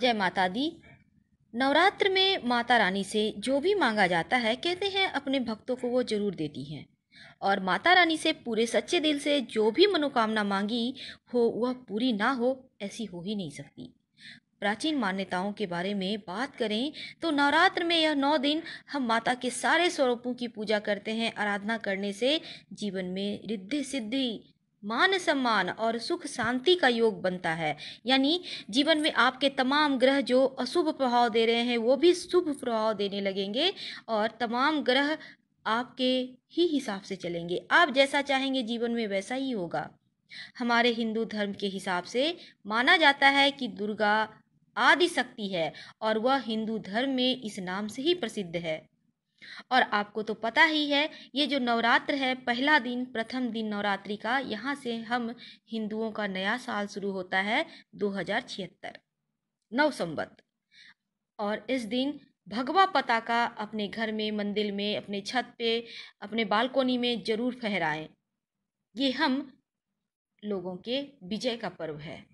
जय माता दी नवरात्र में माता रानी से जो भी मांगा जाता है कहते हैं अपने भक्तों को वो जरूर देती हैं और माता रानी से पूरे सच्चे दिल से जो भी मनोकामना मांगी हो वह पूरी ना हो ऐसी हो ही नहीं सकती प्राचीन मान्यताओं के बारे में बात करें तो नवरात्र में यह नौ दिन हम माता के सारे स्वरूपों की पूजा करते हैं आराधना करने से जीवन में रिद्धि सिद्धि मान सम्मान और सुख शांति का योग बनता है यानी जीवन में आपके तमाम ग्रह जो अशुभ प्रभाव दे रहे हैं वो भी शुभ प्रभाव देने लगेंगे और तमाम ग्रह आपके ही हिसाब से चलेंगे आप जैसा चाहेंगे जीवन में वैसा ही होगा हमारे हिंदू धर्म के हिसाब से माना जाता है कि दुर्गा आदि शक्ति है और वह हिंदू धर्म में इस नाम से ही प्रसिद्ध है और आपको तो पता ही है ये जो नवरात्र है पहला दिन प्रथम दिन नवरात्रि का यहाँ से हम हिंदुओं का नया साल शुरू होता है दो हजार छिहत्तर नव संबत और इस दिन भगवा पताका अपने घर में मंदिर में अपने छत पे अपने बालकोनी में जरूर फहराएं ये हम लोगों के विजय का पर्व है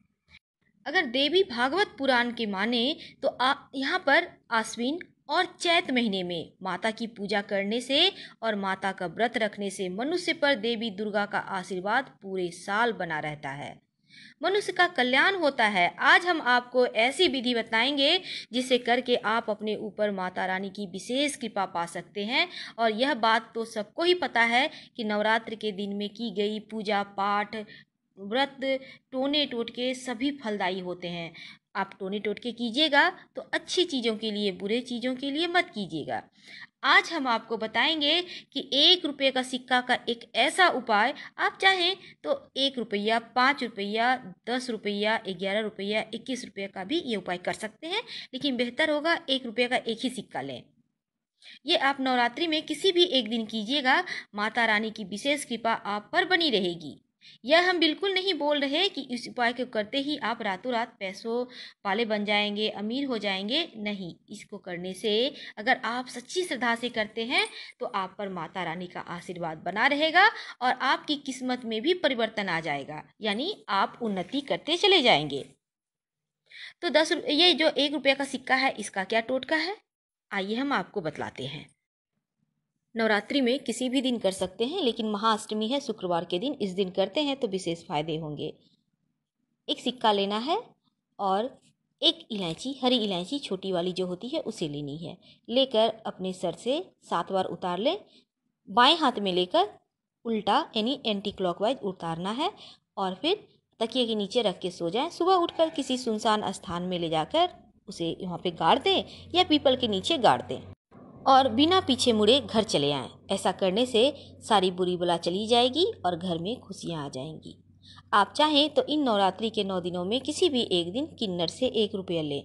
अगर देवी भागवत पुराण के माने तो आ, यहाँ पर आश्विन और चैत महीने में माता की पूजा करने से और माता का व्रत रखने से मनुष्य पर देवी दुर्गा का आशीर्वाद पूरे साल बना रहता है मनुष्य का कल्याण होता है आज हम आपको ऐसी विधि बताएंगे जिसे करके आप अपने ऊपर माता रानी की विशेष कृपा पा सकते हैं और यह बात तो सबको ही पता है कि नवरात्र के दिन में की गई पूजा पाठ व्रत टोने टोटके सभी फलदायी होते हैं आप टोने टोटके कीजिएगा तो अच्छी चीज़ों के लिए बुरे चीज़ों के लिए मत कीजिएगा आज हम आपको बताएंगे कि एक रुपये का सिक्का का एक ऐसा उपाय आप चाहें तो एक रुपया पाँच रुपया दस रुपया ग्यारह रुपया इक्कीस रुपये का भी ये उपाय कर सकते हैं लेकिन बेहतर होगा एक रुपये का एक ही सिक्का लें ये आप नवरात्रि में किसी भी एक दिन कीजिएगा माता रानी की विशेष कृपा आप पर बनी रहेगी यह हम बिल्कुल नहीं बोल रहे कि इस उपाय को करते ही आप रातों रात पैसों वाले बन जाएंगे अमीर हो जाएंगे नहीं इसको करने से अगर आप सच्ची श्रद्धा से करते हैं तो आप पर माता रानी का आशीर्वाद बना रहेगा और आपकी किस्मत में भी परिवर्तन आ जाएगा यानी आप उन्नति करते चले जाएंगे तो दस ये जो एक रुपये का सिक्का है इसका क्या टोटका है आइए हम आपको बतलाते हैं नवरात्रि में किसी भी दिन कर सकते हैं लेकिन महाअष्टमी है शुक्रवार के दिन इस दिन करते हैं तो विशेष फायदे होंगे एक सिक्का लेना है और एक इलायची हरी इलायची छोटी वाली जो होती है उसे लेनी है लेकर अपने सर से सात बार उतार लें बाएं हाथ में लेकर उल्टा यानी एंटी क्लॉकवाइज उतारना है और फिर तकिए के नीचे रख के सो जाएं सुबह उठकर किसी सुनसान स्थान में ले जाकर उसे वहाँ पे गाड़ दें या पीपल के नीचे गाड़ दें और बिना पीछे मुड़े घर चले आए ऐसा करने से सारी बुरी बुला चली जाएगी और घर में खुशियाँ आ जाएंगी आप चाहें तो इन नवरात्रि के नौ दिनों में किसी भी एक दिन किन्नर से एक रुपया लें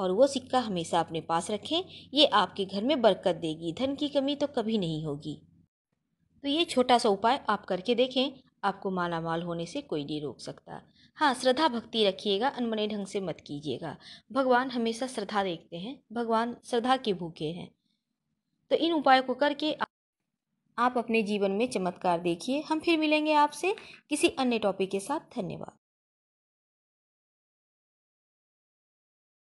और वो सिक्का हमेशा अपने पास रखें ये आपके घर में बरकत देगी धन की कमी तो कभी नहीं होगी तो ये छोटा सा उपाय आप करके देखें आपको माला माल होने से कोई नहीं रोक सकता हाँ श्रद्धा भक्ति रखिएगा अनमने ढंग से मत कीजिएगा भगवान हमेशा श्रद्धा देखते हैं भगवान श्रद्धा के भूखे हैं तो इन उपायों को करके आप अपने जीवन में चमत्कार देखिए हम फिर मिलेंगे आपसे किसी अन्य टॉपिक के साथ धन्यवाद